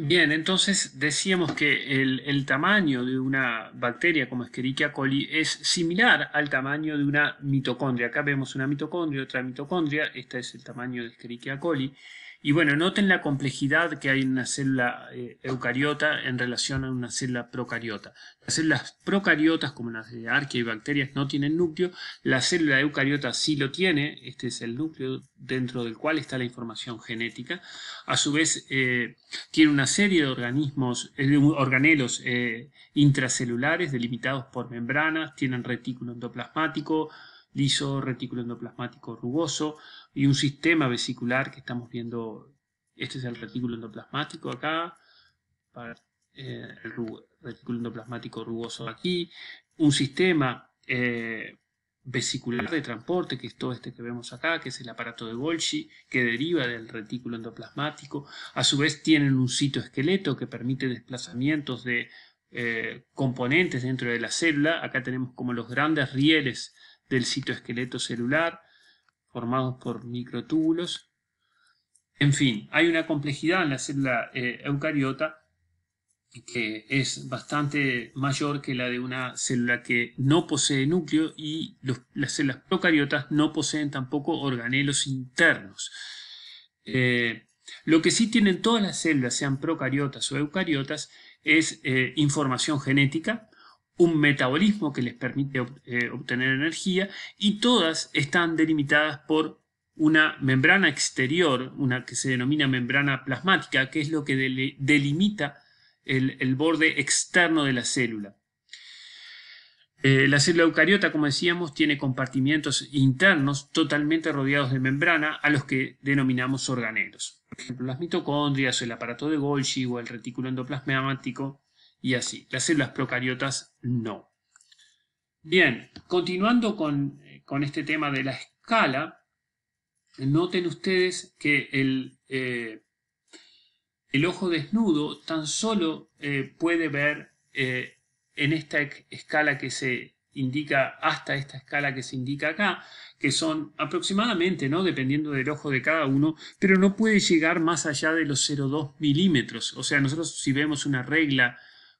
Bien, entonces decíamos que el, el, tamaño de una bacteria como Escherichia coli es similar al tamaño de una mitocondria. Acá vemos una mitocondria, otra mitocondria, este es el tamaño de Escherichia coli. Y bueno, noten la complejidad que hay en una célula eh, eucariota en relación a una célula procariota. Las células procariotas, como las de arquea y bacterias, no tienen núcleo. La célula eucariota sí lo tiene. Este es el núcleo dentro del cual está la información genética. A su vez, eh, tiene una serie de organismos, eh, organelos intracelulares delimitados por membranas. Tienen retículo endoplasmático liso, retículo endoplasmático rugoso, y un sistema vesicular que estamos viendo. Este es el retículo endoplasmático acá, eh, el retículo endoplasmático rugoso aquí, un sistema eh, vesicular de transporte, que es todo este que vemos acá, que es el aparato de Golgi, que deriva del retículo endoplasmático. A su vez tienen un citoesqueleto que permite desplazamientos de eh, componentes dentro de la célula. Acá tenemos como los grandes rieles del citoesqueleto celular formados por microtúbulos. En fin, hay una complejidad en la célula eh, eucariota que es bastante mayor que la de una célula que no posee núcleo y las células procariotas no poseen tampoco organelos internos. Eh, lo que sí tienen todas las células, sean procariotas o eucariotas, es eh, información genética, un metabolismo que les permite eh, obtener energía y todas están delimitadas por una membrana exterior, una que se denomina membrana plasmática, que es lo que delimita el, borde externo de la célula. Eh, la célula eucariota, como decíamos, tiene compartimientos internos totalmente rodeados de membrana a los que denominamos organelos. Por ejemplo, las mitocondrias, el aparato de Golgi o el retículo endoplasmático, y así. Las células procariotas no. Bien, continuando eh, con, este tema de la escala, noten ustedes que el, eh, el ojo desnudo tan solo eh, puede ver en esta escala que se indica, hasta esta escala que se indica acá, que son aproximadamente, ¿no? dependiendo del ojo de cada uno, pero no puede llegar más allá de los 0,2 milímetros. O sea, nosotros si vemos una regla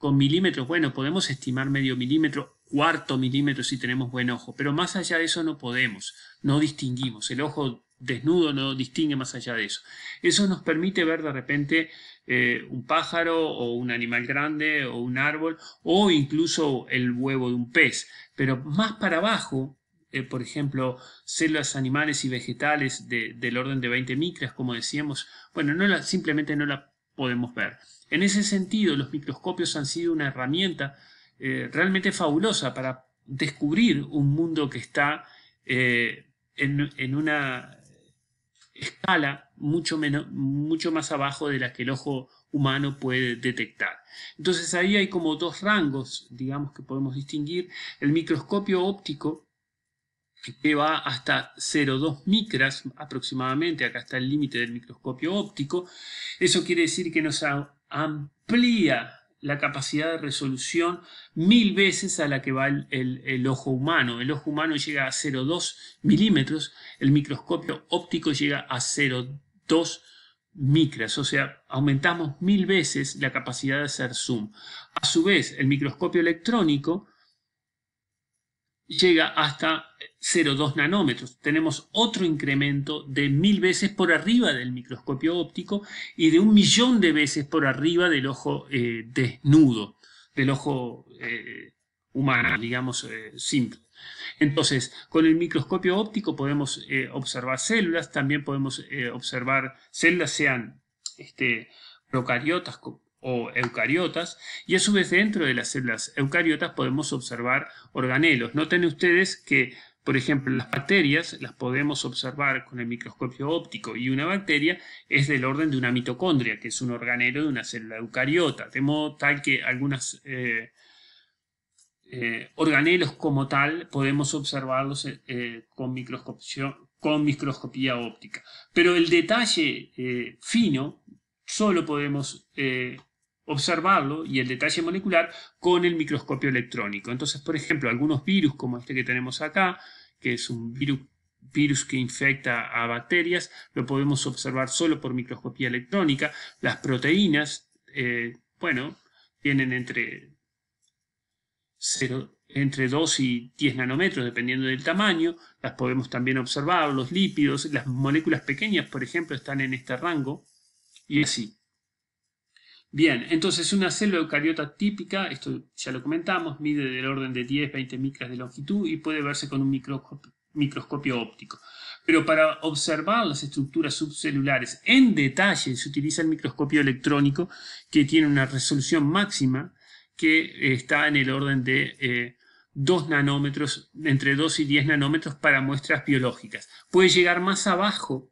con milímetros, bueno, podemos estimar medio milímetro, cuarto milímetro si tenemos buen ojo, pero más allá de eso no podemos, no distinguimos, el ojo desnudo no distingue más allá de eso. Eso nos permite ver de repente eh, un pájaro o un animal grande o un árbol o incluso el huevo de un pez, pero más para abajo, eh, por ejemplo, células animales y vegetales del orden de 20 micras, como decíamos, bueno, no simplemente no la podemos ver. En ese sentido, los microscopios han sido una herramienta eh, realmente fabulosa para descubrir un mundo que está eh, en, una escala mucho, menos, mucho más abajo de la que el ojo humano puede detectar. Entonces ahí hay como dos rangos, digamos, que podemos distinguir. El microscopio óptico, que va hasta 0,2 micras aproximadamente, acá está el límite del microscopio óptico. Eso quiere decir que nos, ha amplía la capacidad de resolución mil veces a la que va el, ojo humano. El ojo humano llega a 0,2 milímetros, el microscopio óptico llega a 0,2 micras, o sea, aumentamos mil veces la capacidad de hacer zoom. A su vez, el microscopio electrónico llega hasta 0,2 nanómetros. Tenemos otro incremento de mil veces por arriba del microscopio óptico y de un millón de veces por arriba del ojo eh, desnudo, del ojo eh, humano, digamos, eh, simple. Entonces, con el microscopio óptico podemos observar células, también podemos observar células, sean este, procariotas o eucariotas, y a su vez dentro de las células eucariotas podemos observar organelos. Noten ustedes que, por ejemplo, las bacterias las podemos observar con el microscopio óptico y una bacteria es del orden de una mitocondria, que es un organelo de una célula eucariota, de modo tal que algunos eh, eh, organelos como tal podemos observarlos eh, con, con, microscopía óptica. Pero el detalle fino solo podemos eh, observarlo y el detalle molecular con el microscopio electrónico. Entonces, por ejemplo, algunos virus como este que tenemos acá, que es un virus, virus que infecta a bacterias, lo podemos observar solo por microscopía electrónica. Las proteínas, eh, bueno, tienen entre, entre 2 y 10 nanómetros, dependiendo del tamaño. Las podemos también observar, los lípidos, las moléculas pequeñas, por ejemplo, están en este rango. Y así. Bien, entonces una célula eucariota típica, esto ya lo comentamos, mide del orden de 10-20 micras de longitud y puede verse con un microscopio, óptico. Pero para observar las estructuras subcelulares en detalle se utiliza el microscopio electrónico que tiene una resolución máxima que está en el orden de 2 eh, nanómetros, entre 2 y 10 nanómetros para muestras biológicas. Puede llegar más abajo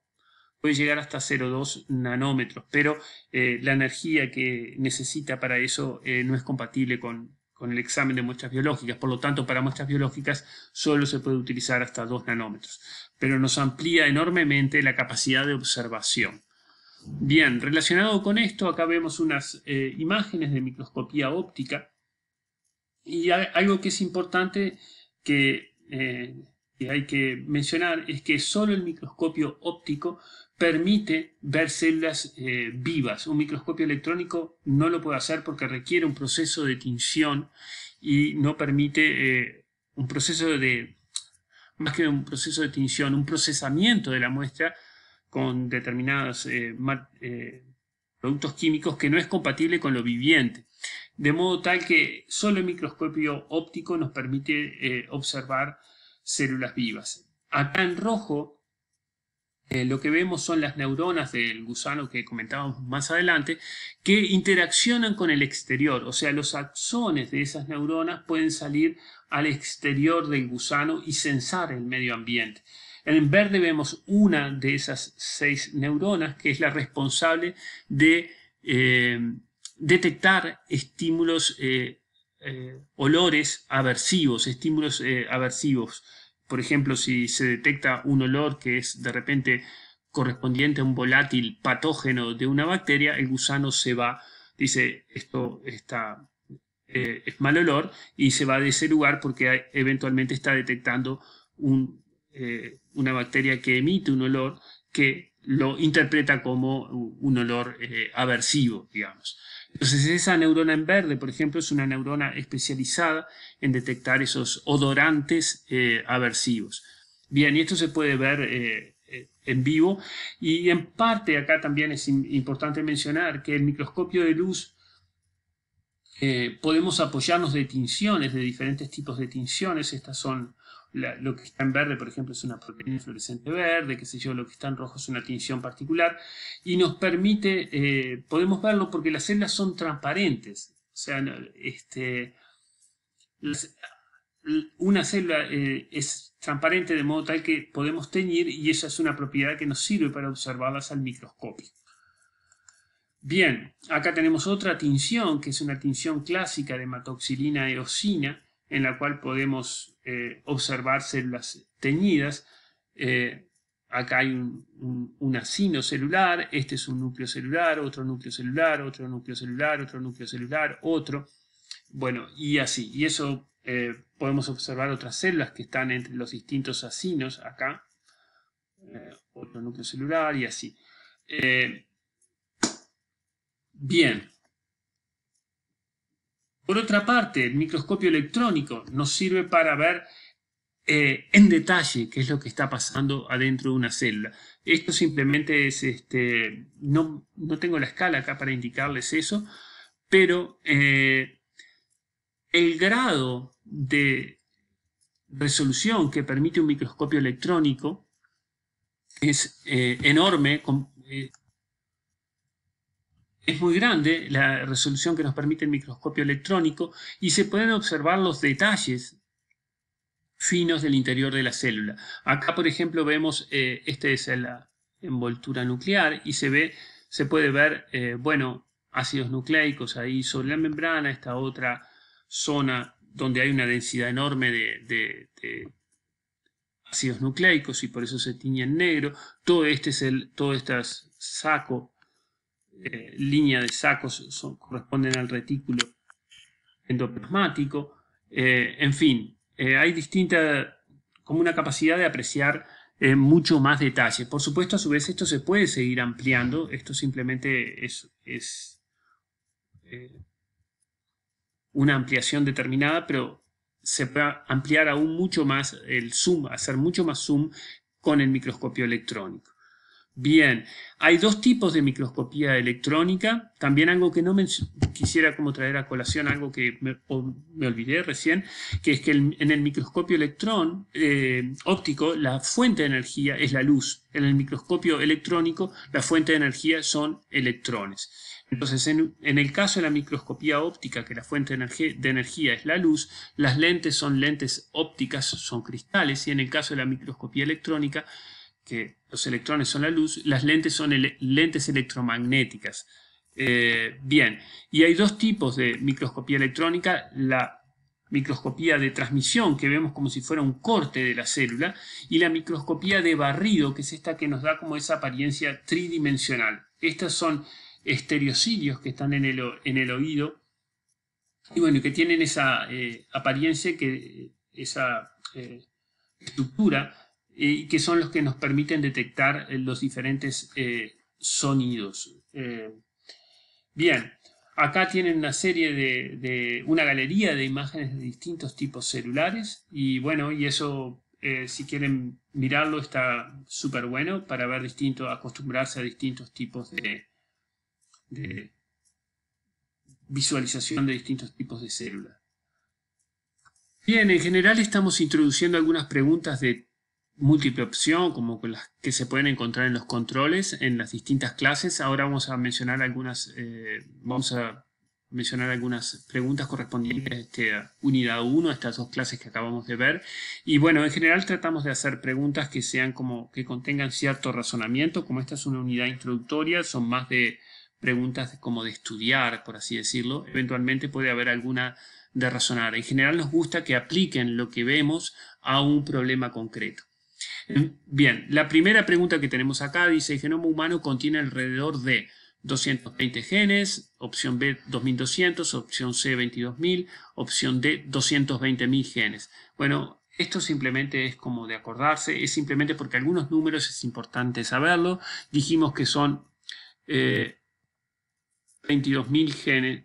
puede llegar hasta 0,2 nanómetros, pero eh, la energía que necesita para eso eh, no es compatible con, el examen de muestras biológicas. Por lo tanto, para muestras biológicas solo se puede utilizar hasta 2 nanómetros, pero nos amplía enormemente la capacidad de observación. Bien, relacionado con esto, acá vemos unas eh, imágenes de microscopía óptica y algo que es importante que hay que mencionar es que solo el microscopio óptico permite ver células eh, vivas. Un microscopio electrónico no lo puede hacer porque requiere un proceso de tinción y no permite eh, un proceso de, más que un proceso de tinción, un procesamiento de la muestra con determinados eh, productos químicos que no es compatible con lo viviente. De modo tal que solo el microscopio óptico nos permite observar células vivas. Acá en rojo eh, lo que vemos son las neuronas del gusano que comentábamos más adelante, que interaccionan con el exterior, o sea, los axones de esas neuronas pueden salir al exterior del gusano y sensar el medio ambiente. En verde vemos una de esas seis neuronas que es la responsable de eh, detectar estímulos, eh, olores aversivos, estímulos aversivos por ejemplo, si se detecta un olor que es de repente correspondiente a un volátil patógeno de una bacteria, el gusano se va, dice, esto está, eh, es mal olor, y se va de ese lugar porque eventualmente está detectando eh, una bacteria que emite un olor que lo interpreta como un olor eh, aversivo, digamos. Entonces esa neurona en verde, por ejemplo, es una neurona especializada en detectar esos odorantes eh, aversivos. Bien, y esto se puede ver eh, eh, en vivo y en parte acá también es importante mencionar que el microscopio de luz podemos apoyarnos de tinciones, de diferentes tipos de tinciones. Estas son lo que está en verde, por ejemplo, es una proteína fluorescente verde, qué sé yo, lo que está en rojo es una tinción particular, y nos permite, eh, podemos verlo porque las células son transparentes, o sea, este, una célula eh, es transparente de modo tal que podemos teñir y esa es una propiedad que nos sirve para observarlas al microscopio. Bien, acá tenemos otra tinción, que es una tinción clásica de hematoxilina eosina, en la cual podemos eh, observar células teñidas. Eh, acá hay un, un, acino celular, este es un núcleo celular, otro núcleo celular, otro núcleo celular, otro núcleo celular, otro. Bueno, y así. Y eso eh, podemos observar otras células que están entre los distintos acinos acá. otro núcleo celular y así. bien. Por otra parte, el microscopio electrónico nos sirve para ver eh, en detalle qué es lo que está pasando adentro de una célula. Esto simplemente es, este, no, tengo la escala acá para indicarles eso, pero eh, el grado de resolución que permite un microscopio electrónico es eh, enorme, es muy grande la resolución que nos permite el microscopio electrónico y se pueden observar los detalles finos del interior de la célula. Acá, por ejemplo, vemos, eh, esta es la envoltura nuclear y se, ve, se puede ver, eh, bueno, ácidos nucleicos ahí sobre la membrana, esta otra zona donde hay una densidad enorme de, ácidos nucleicos y por eso se tiñe en negro. Todo este es el, todo este saco eh, línea de sacos corresponden al retículo endoplasmático. Eh, en fin, eh, hay distinta, como una capacidad de apreciar mucho más detalles. Por supuesto, a su vez, esto se puede seguir ampliando. Esto simplemente es, es una ampliación determinada, pero se puede ampliar aún mucho más el zoom, hacer mucho más zoom con el microscopio electrónico. Bien, hay dos tipos de microscopía electrónica. También algo que no me quisiera como traer a colación, algo que me, olvidé recién, que es que en el microscopio electrón eh, óptico la fuente de energía es la luz. En el microscopio electrónico la fuente de energía son electrones. Entonces, en, el caso de la microscopía óptica, que la fuente de energía es la luz, las lentes son lentes ópticas, son cristales, y en el caso de la microscopía electrónica, que los electrones son la luz, las lentes son lentes electromagnéticas. Eh, bien, y hay dos tipos de microscopía electrónica, la microscopía de transmisión, que vemos como si fuera un corte de la célula, y la microscopía de barrido, que es esta que nos da como esa apariencia tridimensional. Estas son estereocilios que están en el, oído, y bueno, que tienen esa eh, apariencia, que esa eh, estructura eh, y que son los que nos permiten detectar eh, los diferentes eh, sonidos. bien, acá tienen una serie de, una galería de imágenes de distintos tipos celulares y bueno, y eso si quieren mirarlo está súper bueno para ver distinto, acostumbrarse a distintos tipos de visualización de distintos tipos de células. Bien, en general estamos introduciendo algunas preguntas de múltiple opción, como las que se pueden encontrar en los controles, en las distintas clases. Ahora vamos a mencionar algunas, eh, vamos a mencionar algunas preguntas correspondientes este, a esta unidad 1, a estas dos clases que acabamos de ver. Y bueno, en general tratamos de hacer preguntas que sean como, que contengan cierto razonamiento, como esta es una unidad introductoria, son más de preguntas como de estudiar, por así decirlo. Eventualmente puede haber alguna de razonar. En general nos gusta que apliquen lo que vemos a un problema concreto. Bien, la primera pregunta que tenemos acá dice, el genoma humano contiene alrededor de 220 genes, opción B 2200, opción C 22000, opción D 220.000 genes. Bueno, esto simplemente es como de acordarse, es simplemente porque algunos números es importante saberlo. Dijimos que son 22.000 eh, genes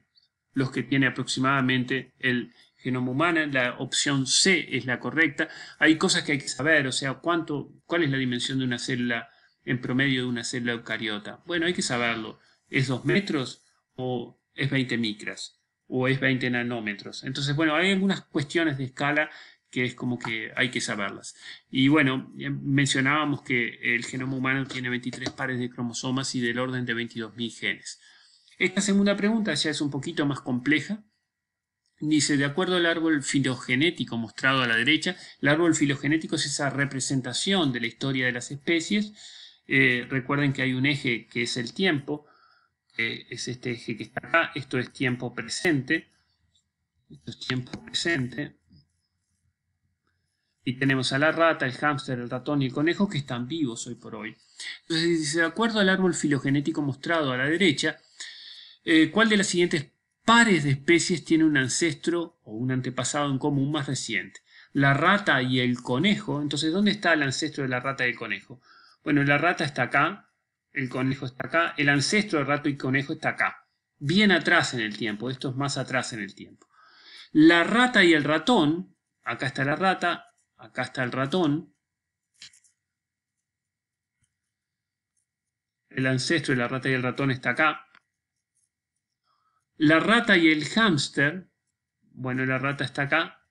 los que tiene aproximadamente el genoma humana, la opción C es la correcta. Hay cosas que hay que saber, o sea, cuánto, cuál es la dimensión de una célula en promedio de una célula eucariota. Bueno, hay que saberlo. ¿Es 2 metros o es 20 micras? ¿O es 20 nanómetros? Entonces, bueno, hay algunas cuestiones de escala que es como que hay que saberlas. Y bueno, eh, mencionábamos que el genoma humano tiene 23 pares de cromosomas y del orden de 22.000 genes. Esta segunda pregunta ya es un poquito más compleja Dice, de acuerdo al árbol filogenético mostrado a la derecha, el árbol filogenético es esa representación de la historia de las especies. Eh, recuerden que hay un eje que es el tiempo, que es este eje que está acá, esto es tiempo presente, esto es tiempo presente. Y tenemos a la rata, el hámster, el ratón y el conejo que están vivos hoy por hoy. Entonces dice, de acuerdo al árbol filogenético mostrado a la derecha, eh, ¿cuál de las siguientes pares de especies tienen un ancestro o un antepasado en común más reciente. La rata y el conejo, entonces, ¿dónde está el ancestro de la rata y el conejo? Bueno, la rata está acá, el conejo está acá, el ancestro de rato y conejo está acá, bien atrás en el tiempo, esto es más atrás en el tiempo. La rata y el ratón, acá está la rata, acá está el ratón, el ancestro de la rata y el ratón está acá, la rata y el hámster, bueno, la rata está acá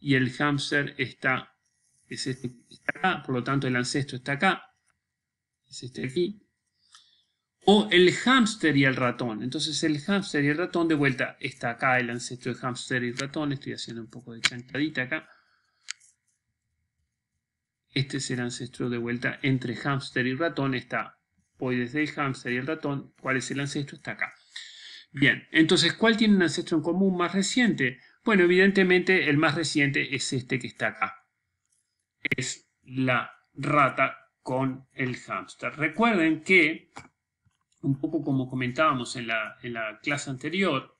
y el hámster está, es este, acá, por lo tanto el ancestro está acá, es este aquí. O el hámster y el ratón. Entonces el hámster y el ratón de vuelta está acá, el ancestro de hámster y ratón. Estoy haciendo un poco de chancadita acá. Este es el ancestro de vuelta entre hámster y ratón. Está hoy desde el hámster y el ratón. ¿Cuál es el ancestro? Está acá. Bien, entonces, ¿cuál tiene un ancestro en común más reciente? Bueno, evidentemente el más reciente es este que está acá. Es la rata con el hámster. Recuerden que, un poco como comentábamos en la, en la clase anterior,